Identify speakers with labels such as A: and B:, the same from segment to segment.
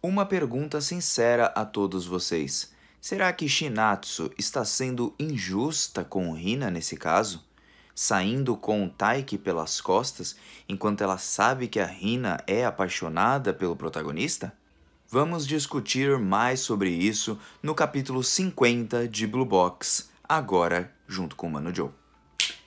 A: Uma pergunta sincera a todos vocês. Será que Shinatsu está sendo injusta com Rina nesse caso? Saindo com o Taiki pelas costas enquanto ela sabe que a Rina é apaixonada pelo protagonista? Vamos discutir mais sobre isso no capítulo 50 de Blue Box, agora junto com o Mano Joe.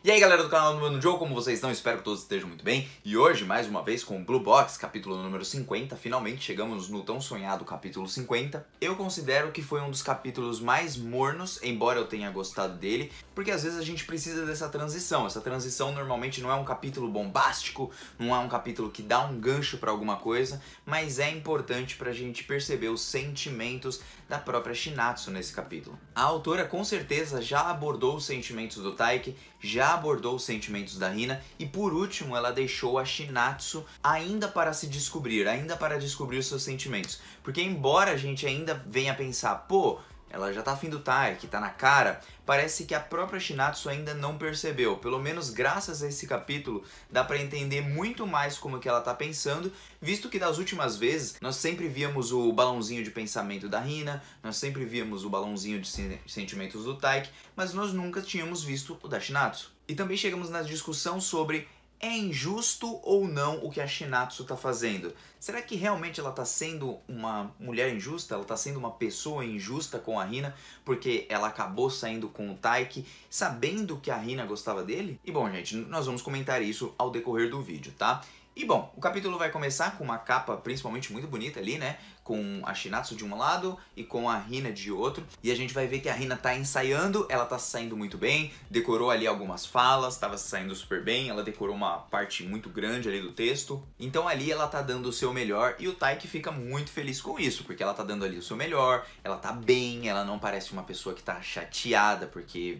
A: E aí galera do canal do Mano Joe, como vocês estão? Espero que todos estejam muito bem. E hoje, mais uma vez, com Blue Box, capítulo número 50, finalmente chegamos no tão sonhado capítulo 50. Eu considero que foi um dos capítulos mais mornos, embora eu tenha gostado dele, porque às vezes a gente precisa dessa transição. Essa transição normalmente não é um capítulo bombástico, não é um capítulo que dá um gancho para alguma coisa, mas é importante pra gente perceber os sentimentos da própria Shinatsu nesse capítulo. A autora com certeza já abordou os sentimentos do Taiki, já abordou os sentimentos da Rina e por último ela deixou a Shinatsu ainda para se descobrir, ainda para descobrir seus sentimentos. Porque embora a gente ainda venha pensar, pô, ela já tá afim do Tai, que tá na cara, parece que a própria Shinatsu ainda não percebeu. Pelo menos graças a esse capítulo, dá para entender muito mais como que ela tá pensando, visto que das últimas vezes, nós sempre víamos o balãozinho de pensamento da Rina, nós sempre víamos o balãozinho de sentimentos do Taiki, mas nós nunca tínhamos visto o da Shinatsu. E também chegamos na discussão sobre é injusto ou não o que a Shinatsu está fazendo? Será que realmente ela está sendo uma mulher injusta? Ela está sendo uma pessoa injusta com a Rina porque ela acabou saindo com o Taiki sabendo que a Rina gostava dele? E bom, gente, nós vamos comentar isso ao decorrer do vídeo, tá? E bom, o capítulo vai começar com uma capa principalmente muito bonita ali, né? com a Shinatsu de um lado e com a Rina de outro. E a gente vai ver que a Rina tá ensaiando, ela tá saindo muito bem, decorou ali algumas falas, tava saindo super bem, ela decorou uma parte muito grande ali do texto. Então ali ela tá dando o seu melhor e o Taiki fica muito feliz com isso, porque ela tá dando ali o seu melhor, ela tá bem, ela não parece uma pessoa que tá chateada porque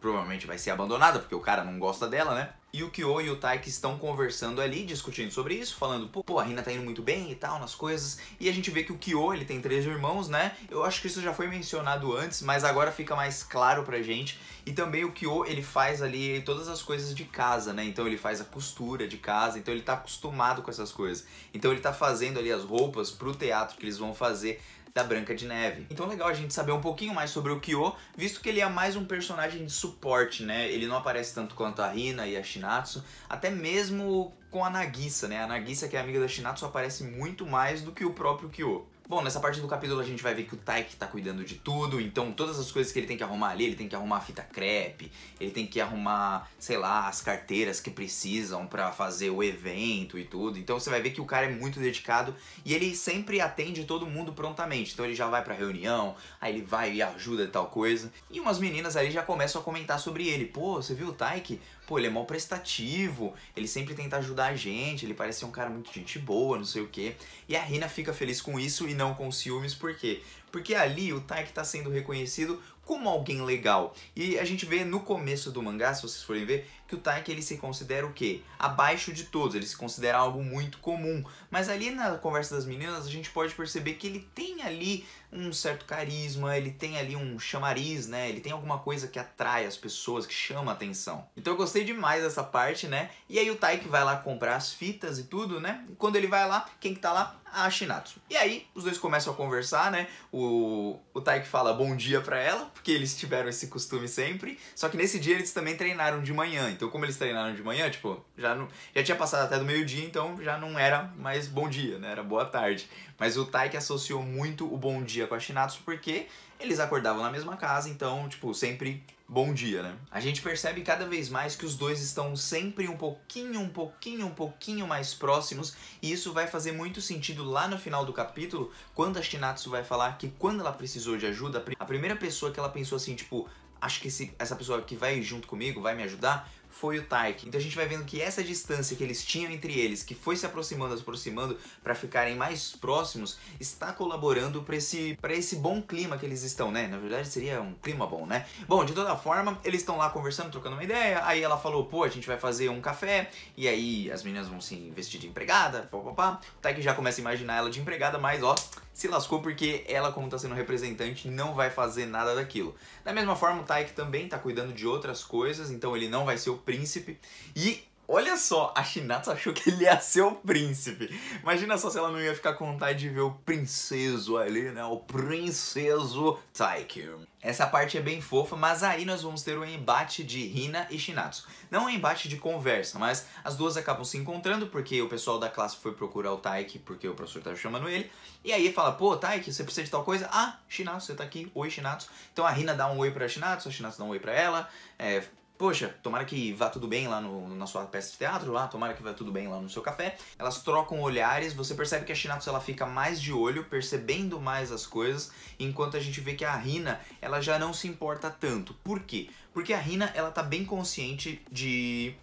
A: provavelmente vai ser abandonada, porque o cara não gosta dela, né? E o Kyo e o Taiki estão conversando ali, discutindo sobre isso, falando, pô, a Rina tá indo muito bem e tal, nas coisas. E a gente vê que o Kyo, ele tem três irmãos, né? Eu acho que isso já foi mencionado antes, mas agora fica mais claro pra gente. E também o Kyo, ele faz ali todas as coisas de casa, né? Então ele faz a costura de casa, então ele tá acostumado com essas coisas. Então ele tá fazendo ali as roupas pro teatro que eles vão fazer da Branca de Neve. Então legal a gente saber um pouquinho mais sobre o Kyo, visto que ele é mais um personagem de suporte, né? Ele não aparece tanto quanto a Rina e a Shinatsu, até mesmo com a Nagisa, né? A Nagisa, que é amiga da Shinatsu, aparece muito mais do que o próprio Kyo. Bom, nessa parte do capítulo a gente vai ver que o Taiki tá cuidando de tudo, então todas as coisas que ele tem que arrumar ali, ele tem que arrumar a fita crepe, ele tem que arrumar, sei lá, as carteiras que precisam para fazer o evento e tudo. Então você vai ver que o cara é muito dedicado e ele sempre atende todo mundo prontamente. Então ele já vai pra reunião, aí ele vai e ajuda e tal coisa. E umas meninas ali já começam a comentar sobre ele. Pô, você viu o Taiki? pô, ele é mó prestativo, ele sempre tenta ajudar a gente, ele parece ser um cara muito gente boa, não sei o quê. E a Rina fica feliz com isso e não com os ciúmes, por quê? porque ali o Taiki está sendo reconhecido como alguém legal. E a gente vê no começo do mangá, se vocês forem ver, que o Taiki ele se considera o quê? Abaixo de todos, ele se considera algo muito comum. Mas ali na conversa das meninas, a gente pode perceber que ele tem ali um certo carisma, ele tem ali um chamariz, né? Ele tem alguma coisa que atrai as pessoas, que chama a atenção. Então eu gostei demais dessa parte, né? E aí o Taiki vai lá comprar as fitas e tudo, né? E quando ele vai lá, quem que tá lá? a Shinatsu. E aí, os dois começam a conversar, né? O, o Taiki fala bom dia para ela, porque eles tiveram esse costume sempre. Só que nesse dia eles também treinaram de manhã. Então, como eles treinaram de manhã, tipo, já, não, já tinha passado até do meio-dia, então já não era mais bom dia, né? Era boa tarde. Mas o Taiki associou muito o bom dia com a Shinatsu, porque eles acordavam na mesma casa, então, tipo, sempre bom dia, né? A gente percebe cada vez mais que os dois estão sempre um pouquinho, um pouquinho, um pouquinho mais próximos, e isso vai fazer muito sentido lá no final do capítulo, quando a Shinatsu vai falar que quando ela precisou de ajuda, a primeira pessoa que ela pensou assim, tipo, acho que esse, essa pessoa que vai junto comigo vai me ajudar, foi o Tyke. Então a gente vai vendo que essa distância que eles tinham entre eles, que foi se aproximando, se aproximando para ficarem mais próximos, está colaborando para esse, pra esse bom clima que eles estão, né? Na verdade seria um clima bom, né? Bom, de toda forma, eles estão lá conversando, trocando uma ideia, aí ela falou, pô, a gente vai fazer um café, e aí as meninas vão se vestir de empregada, pá, pá, pá. O Tyke já começa a imaginar ela de empregada, mas ó, se lascou porque ela, como está sendo representante, não vai fazer nada daquilo. Da mesma forma, o Taiki também está cuidando de outras coisas, então ele não vai ser o príncipe. E Olha só, a Shinatsu achou que ele ia ser o príncipe. Imagina só se ela não ia ficar com vontade de ver o princeso ali, né? O princeso Taiki. Essa parte é bem fofa, mas aí nós vamos ter um embate de Hina e Shinatsu. Não é um embate de conversa, mas as duas acabam se encontrando porque o pessoal da classe foi procurar o Taiki porque o professor tá chamando ele. E aí fala, pô, Taiki, você precisa de tal coisa? Ah, Shinatsu, você tá aqui. Oi, Shinatsu. Então a Hina dá um oi pra Shinatsu, a Shinatsu dá um oi pra ela. É, poxa, tomara que vá tudo bem lá no, na sua peça de teatro, lá, tomara que vá tudo bem lá no seu café. Elas trocam olhares, você percebe que a Shinatsu ela fica mais de olho, percebendo mais as coisas, enquanto a gente vê que a Rina, ela já não se importa tanto. Por quê? Porque a Rina, ela tá bem consciente de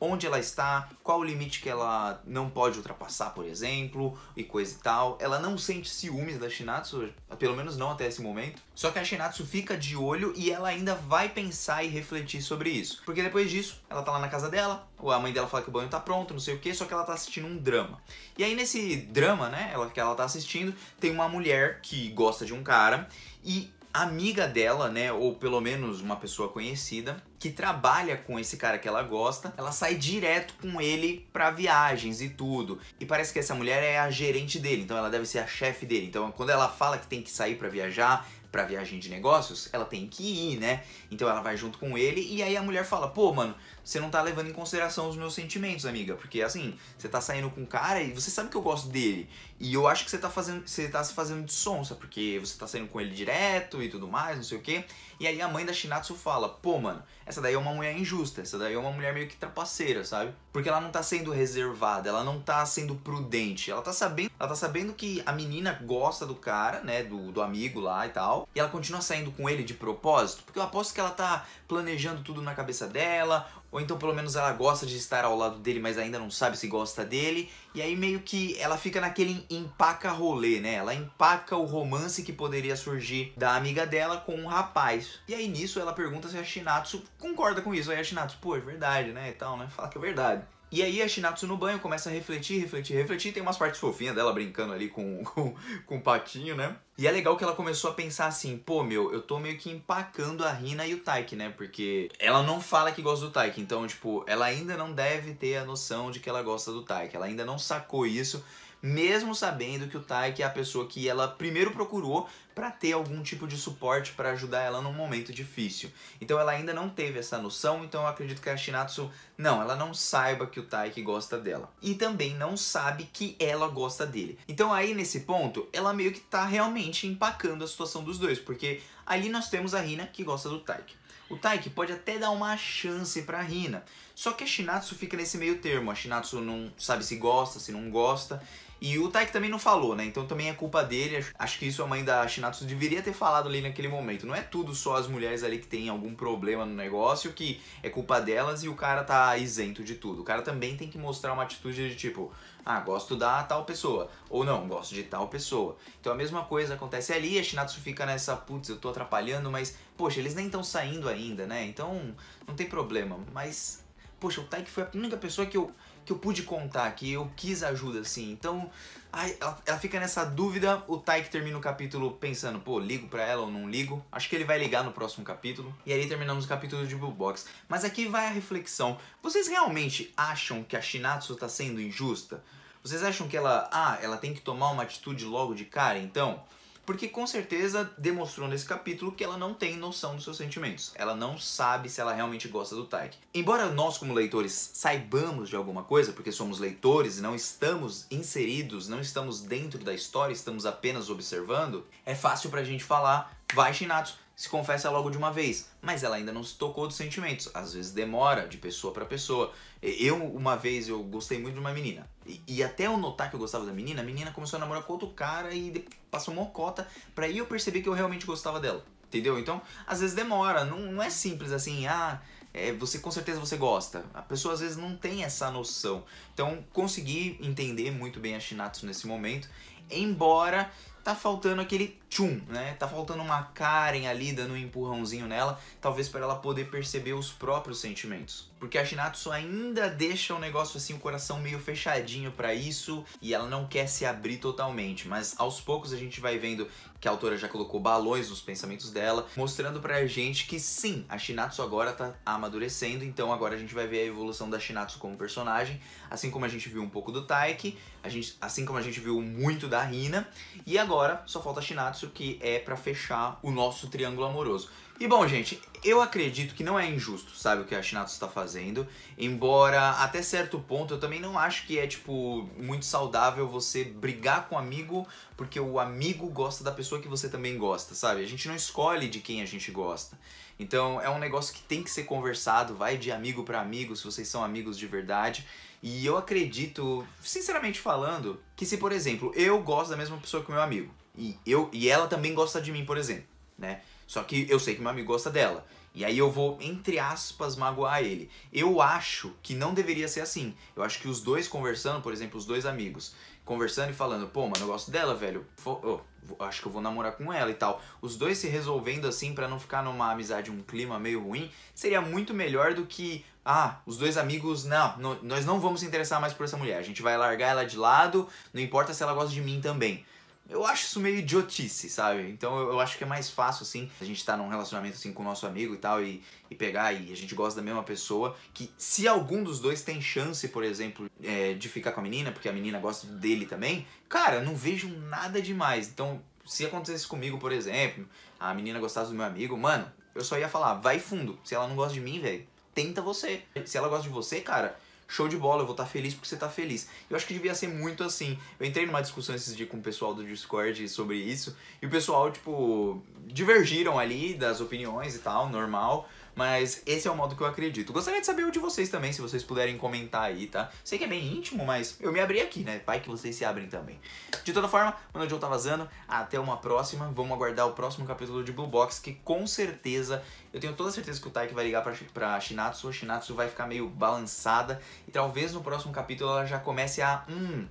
A: onde ela está, qual o limite que ela não pode ultrapassar, por exemplo, e coisa e tal. Ela não sente ciúmes da Shinatsu, pelo menos não até esse momento. Só que a Shinatsu fica de olho e ela ainda vai pensar e refletir sobre isso. Porque depois disso, ela tá lá na casa dela, a mãe dela fala que o banho tá pronto, não sei o que, só que ela tá assistindo um drama. E aí nesse drama, né, ela, que ela tá assistindo, tem uma mulher que gosta de um cara e amiga dela, né, ou pelo menos uma pessoa conhecida, que trabalha com esse cara que ela gosta, ela sai direto com ele para viagens e tudo. E parece que essa mulher é a gerente dele, então ela deve ser a chefe dele. Então quando ela fala que tem que sair para viajar, para viagem de negócios, ela tem que ir, né? Então ela vai junto com ele e aí a mulher fala: "Pô, mano, você não tá levando em consideração os meus sentimentos, amiga. Porque assim, você tá saindo com um cara e você sabe que eu gosto dele. E eu acho que você tá fazendo. Você tá se fazendo de sonsa, porque você tá saindo com ele direto e tudo mais, não sei o quê. E aí a mãe da Shinatsu fala, pô, mano, essa daí é uma mulher injusta, essa daí é uma mulher meio que trapaceira, sabe? Porque ela não tá sendo reservada, ela não tá sendo prudente. Ela tá sabendo. Ela tá sabendo que a menina gosta do cara, né? Do, do amigo lá e tal. E ela continua saindo com ele de propósito. Porque eu aposto que ela tá planejando tudo na cabeça dela, ou então pelo menos ela gosta de estar ao lado dele, mas ainda não sabe se gosta dele, e aí meio que ela fica naquele empaca rolê, né? Ela empaca o romance que poderia surgir da amiga dela com um rapaz. E aí nisso ela pergunta se a Shinatsu concorda com isso. Aí a Shinatsu, pô, é verdade, né? E tal, né? Fala que é verdade. E aí a Shinatsu no banho começa a refletir, refletir, refletir. Tem umas partes fofinhas dela brincando ali com, com, com o patinho, né? E é legal que ela começou a pensar assim, pô, meu, eu tô meio que empacando a Rina e o Taiki, né? Porque ela não fala que gosta do Taiki, então, tipo, ela ainda não deve ter a noção de que ela gosta do Taiki. Ela ainda não sacou isso mesmo sabendo que o Taiki é a pessoa que ela primeiro procurou para ter algum tipo de suporte para ajudar ela num momento difícil. Então ela ainda não teve essa noção, então eu acredito que a Shinatsu, não, ela não saiba que o Taiki gosta dela. E também não sabe que ela gosta dele. Então aí nesse ponto, ela meio que tá realmente empacando a situação dos dois, porque ali nós temos a Rina que gosta do Taiki. O Taiki pode até dar uma chance pra Rina. Só que a Shinatsu fica nesse meio termo. A Shinatsu não sabe se gosta, se não gosta. E o Taiki também não falou, né? Então também é culpa dele. Acho que isso a mãe da Shinatsu deveria ter falado ali naquele momento. Não é tudo só as mulheres ali que tem algum problema no negócio que é culpa delas e o cara tá isento de tudo. O cara também tem que mostrar uma atitude de tipo, ah, gosto da tal pessoa. Ou não, gosto de tal pessoa. Então a mesma coisa acontece ali, a Shinatsu fica nessa, putz, eu tô atrapalhando, mas, poxa, eles nem estão saindo ainda, né? Então não tem problema. Mas poxa, o Taiki foi a única pessoa que eu, que eu pude contar, que eu quis ajuda, assim. Então, ai, ela, ela, fica nessa dúvida, o Taiki termina o capítulo pensando, pô, ligo pra ela ou não ligo? Acho que ele vai ligar no próximo capítulo. E aí terminamos o capítulo de Blue Box. Mas aqui vai a reflexão. Vocês realmente acham que a Shinatsu tá sendo injusta? Vocês acham que ela, ah, ela tem que tomar uma atitude logo de cara, então? Porque com certeza demonstrou nesse capítulo que ela não tem noção dos seus sentimentos. Ela não sabe se ela realmente gosta do Taiki. Embora nós, como leitores, saibamos de alguma coisa, porque somos leitores e não estamos inseridos, não estamos dentro da história, estamos apenas observando, é fácil pra gente falar, vai Shinatsu, se confessa logo de uma vez, mas ela ainda não se tocou dos sentimentos. Às vezes demora de pessoa para pessoa. Eu, uma vez, eu gostei muito de uma menina. E, e, até eu notar que eu gostava da menina, a menina começou a namorar com outro cara e passou uma cota pra aí eu perceber que eu realmente gostava dela. Entendeu? Então, às vezes demora, não, não é simples assim, ah, é, você com certeza você gosta. A pessoa às vezes não tem essa noção. Então, consegui entender muito bem a Shinatsu nesse momento, embora tá faltando aquele tchum, né? Tá faltando uma Karen ali dando um empurrãozinho nela, talvez para ela poder perceber os próprios sentimentos. Porque a Shinatsu ainda deixa o negócio assim, o coração meio fechadinho para isso, e ela não quer se abrir totalmente, mas aos poucos a gente vai vendo que a autora já colocou balões nos pensamentos dela, mostrando pra gente que sim, a Shinatsu agora tá amadurecendo, então agora a gente vai ver a evolução da Shinatsu como personagem, assim como a gente viu um pouco do Taiki, a gente, assim como a gente viu muito da Rina, e agora só falta a Shinatsu que é para fechar o nosso triângulo amoroso. E bom, gente, eu acredito que não é injusto, sabe, o que a Shinato está fazendo. Embora, até certo ponto, eu também não acho que é, tipo, muito saudável você brigar com um amigo porque o amigo gosta da pessoa que você também gosta, sabe? A gente não escolhe de quem a gente gosta. Então, é um negócio que tem que ser conversado, vai de amigo para amigo, se vocês são amigos de verdade. E eu acredito, sinceramente falando, que se, por exemplo, eu gosto da mesma pessoa que o meu amigo, e, eu, e ela também gosta de mim, por exemplo, né? Só que eu sei que meu amigo gosta dela. E aí eu vou, entre aspas, magoar ele. Eu acho que não deveria ser assim. Eu acho que os dois conversando, por exemplo, os dois amigos, conversando e falando, pô, mano, eu gosto dela, velho. Oh, acho que eu vou namorar com ela e tal. Os dois se resolvendo assim para não ficar numa amizade, um clima meio ruim, seria muito melhor do que, ah, os dois amigos, não, não nós não vamos se interessar mais por essa mulher. A gente vai largar ela de lado, não importa se ela gosta de mim também. Eu acho isso meio idiotice, sabe? Então eu, acho que é mais fácil, assim, a gente tá num relacionamento, assim, com o nosso amigo e tal, e, e pegar, e a gente gosta da mesma pessoa, que se algum dos dois tem chance, por exemplo, é, de ficar com a menina, porque a menina gosta dele também, cara, não vejo nada demais. Então, se acontecesse comigo, por exemplo, a menina gostasse do meu amigo, mano, eu só ia falar, vai fundo. Se ela não gosta de mim, velho, tenta você. Se ela gosta de você, cara, show de bola, eu vou estar tá feliz porque você está feliz. Eu acho que devia ser muito assim. Eu entrei numa discussão esses dias com o pessoal do Discord sobre isso, e o pessoal, tipo, divergiram ali das opiniões e tal, normal. Mas esse é o modo que eu acredito. Gostaria de saber o de vocês também, se vocês puderem comentar aí, tá? Sei que é bem íntimo, mas eu me abri aqui, né? Vai que vocês se abrem também. De toda forma, Mano John tá vazando. Até uma próxima. Vamos aguardar o próximo capítulo de Blue Box, que com certeza, eu tenho toda certeza que o Taiki vai ligar pra, pra Shinatsu. A Shinatsu vai ficar meio balançada. E talvez no próximo capítulo ela já comece a. Hum,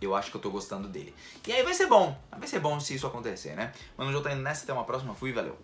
A: eu acho que eu tô gostando dele. E aí vai ser bom. Vai ser bom se isso acontecer, né? Mano John tá indo nessa. Até uma próxima. Fui, valeu.